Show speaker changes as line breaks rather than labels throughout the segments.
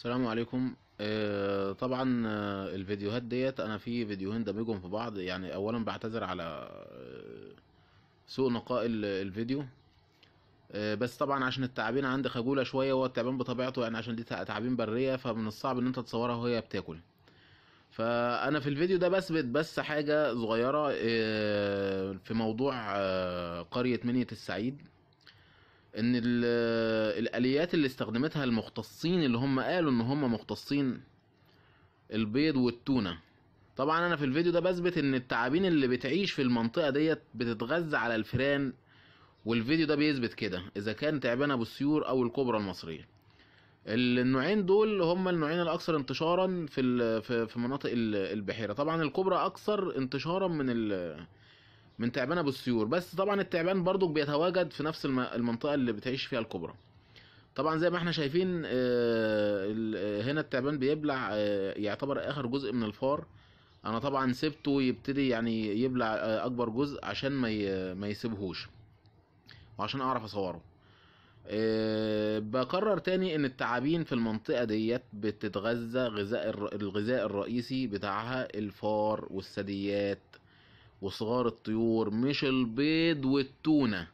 السلام عليكم آه، طبعا آه، الفيديوهات ديت انا في فيديوهين دمجهم في بعض يعني اولا بعتذر على آه، سوء نقاء الفيديو بس طبعا عشان التعابين عندي خجوله شويه هو التعبان بطبيعته يعني عشان دي تعابين بريه فمن الصعب ان انت تصورها وهي بتاكل فانا في الفيديو ده بثبت بس حاجه صغيره في موضوع قريه منيه السعيد ان الاليات اللي استخدمتها المختصين اللي هم قالوا ان هم مختصين البيض والتونه طبعا انا في الفيديو ده بثبت ان التعابين اللي بتعيش في المنطقه ديت بتتغذى على الفئران والفيديو ده بيثبت كده اذا كان تعبان ابو السيور او الكوبرا المصريه النوعين دول هما النوعين الاكثر انتشارا في في مناطق البحيره طبعا الكوبرا اكثر انتشارا من من تعبان ابو السيور بس طبعا التعبان برضو بيتواجد في نفس المنطقه اللي بتعيش فيها الكبرى طبعا زي ما احنا شايفين آه، آه، هنا التعبان بيبلع آه، يعتبر اخر جزء من الفار انا طبعا سبته يبتدي يعني يبلع اكبر جزء عشان ما ما يسيبهوش وعشان اعرف اصوره بكرر تاني ان التعابين في المنطقة ديت بتتغذى غذاء الغذاء الرئيسي بتاعها الفار والثدييات وصغار الطيور مش البيض والتونة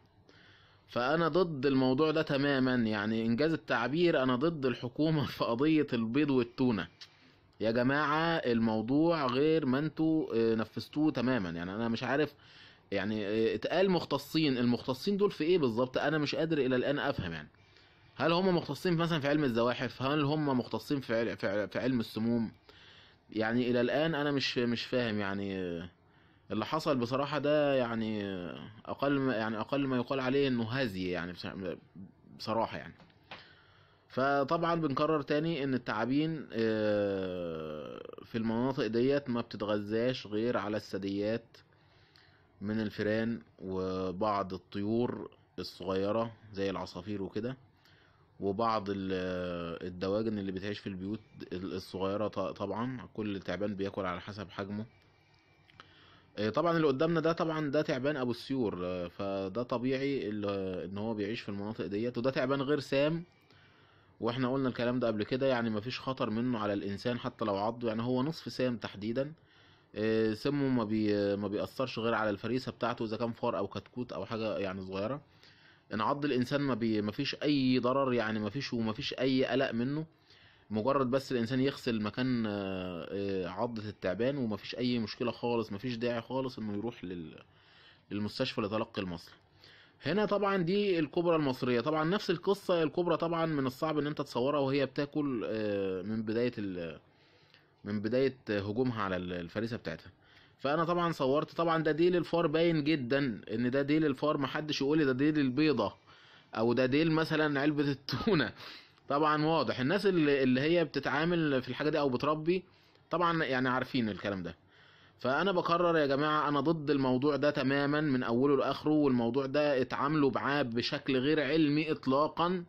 فأنا ضد الموضوع ده تماما يعني إنجاز التعبير أنا ضد الحكومة في قضية البيض والتونة يا جماعة الموضوع غير ما انتوا آه، نفذتوه تماما يعني أنا مش عارف يعني آه، اتقال مختصين المختصين دول في ايه بالظبط انا مش قادر الى الان افهم يعني هل هم مختصين مثلا في علم الزواحف هل هم مختصين في في علم السموم يعني الى الان انا مش مش فاهم يعني آه، اللي حصل بصراحة ده يعني أقل ما يعني أقل ما يقال عليه إنه هزي يعني بصراحة يعني فطبعا بنكرر تاني إن التعابين آه، في المناطق ديت ما بتتغذاش غير على الثدييات من الفئران وبعض الطيور الصغيرة زي العصافير وكده وبعض الدواجن اللي بتعيش في البيوت الصغيرة طبعا كل تعبان بياكل على حسب حجمه آه، طبعا اللي قدامنا ده طبعا ده تعبان ابو السيور آه، فده طبيعي آه، ان هو بيعيش في المناطق ديت وده تعبان غير سام واحنا قلنا الكلام ده قبل كده يعني مفيش خطر منه على الانسان حتى لو عضه يعني هو نصف سام تحديدا سمه ما, بي ما بيأثرش غير على الفريسة بتاعته اذا كان فار او كتكوت او حاجة يعني صغيرة ان عض الانسان ما بي مفيش اي ضرر يعني مفيش ومفيش اي قلق منه مجرد بس الانسان يغسل مكان آه، آه، عضة التعبان ومفيش اي مشكلة خالص مفيش داعي خالص انه يروح للمستشفى لتلقي المصل هنا طبعا دي الكبرى المصرية طبعا نفس القصة الكبرى طبعا من الصعب ان انت تصورها وهي بتاكل آه، من بداية ال... من بداية هجومها على الفريسة بتاعتها فانا طبعا صورت طبعا ده ديل الفار باين جدا ان ده ديل الفار محدش يقول لي ده ديل البيضة او ده ديل مثلا علبة التونة طبعا واضح الناس اللي, اللي هي بتتعامل في الحاجه دي او بتربي طبعا يعني عارفين الكلام ده فانا بقرر يا جماعه انا ضد الموضوع ده تماما من اوله لاخره والموضوع ده اتعاملوا معاه بشكل غير علمي اطلاقا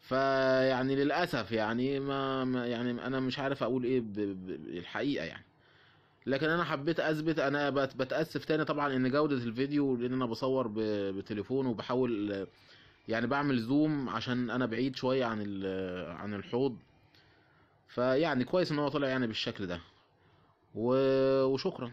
فيعني للاسف يعني ما يعني انا مش عارف اقول ايه الحقيقه يعني لكن انا حبيت اثبت انا بتاسف تاني طبعا ان جوده الفيديو لان انا بصور بتليفون وبحاول يعني بعمل زوم عشان انا بعيد شويه عن عن الحوض فيعني كويس ان هو طلع يعني بالشكل ده وشكرا